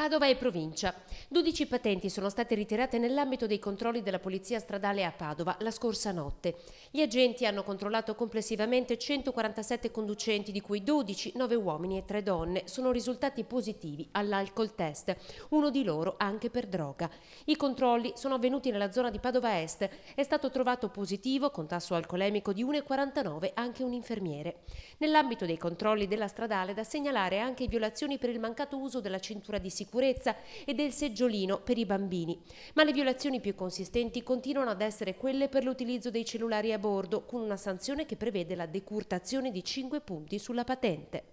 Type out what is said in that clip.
Padova e provincia. 12 patenti sono state ritirate nell'ambito dei controlli della Polizia Stradale a Padova la scorsa notte. Gli agenti hanno controllato complessivamente 147 conducenti, di cui 12, 9 uomini e 3 donne, sono risultati positivi all'alcol test, uno di loro anche per droga. I controlli sono avvenuti nella zona di Padova Est. È stato trovato positivo, con tasso alcolemico di 1,49, anche un infermiere. Nell'ambito dei controlli della Stradale da segnalare anche violazioni per il mancato uso della cintura di sicurezza sicurezza e del seggiolino per i bambini. Ma le violazioni più consistenti continuano ad essere quelle per l'utilizzo dei cellulari a bordo, con una sanzione che prevede la decurtazione di 5 punti sulla patente.